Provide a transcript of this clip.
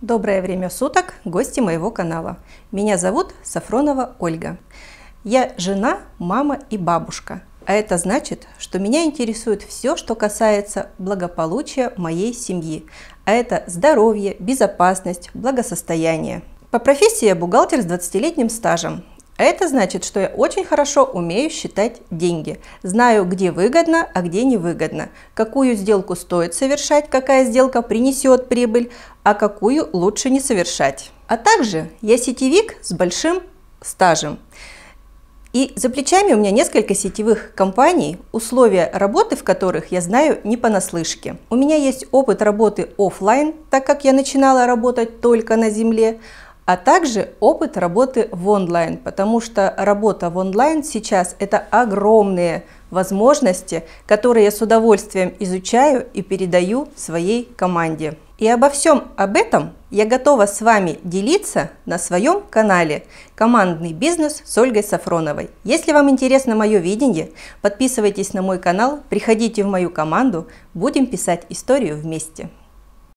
Доброе время суток, гости моего канала. Меня зовут Сафронова Ольга. Я жена, мама и бабушка. А это значит, что меня интересует все, что касается благополучия моей семьи. А это здоровье, безопасность, благосостояние. По профессии я бухгалтер с 20-летним стажем. Это значит, что я очень хорошо умею считать деньги, знаю, где выгодно, а где невыгодно, какую сделку стоит совершать, какая сделка принесет прибыль, а какую лучше не совершать. А также я сетевик с большим стажем. И за плечами у меня несколько сетевых компаний, условия работы в которых я знаю не понаслышке. У меня есть опыт работы офлайн, так как я начинала работать только на земле, а также опыт работы в онлайн, потому что работа в онлайн сейчас – это огромные возможности, которые я с удовольствием изучаю и передаю своей команде. И обо всем об этом я готова с вами делиться на своем канале «Командный бизнес» с Ольгой Сафроновой. Если вам интересно мое видение, подписывайтесь на мой канал, приходите в мою команду, будем писать историю вместе.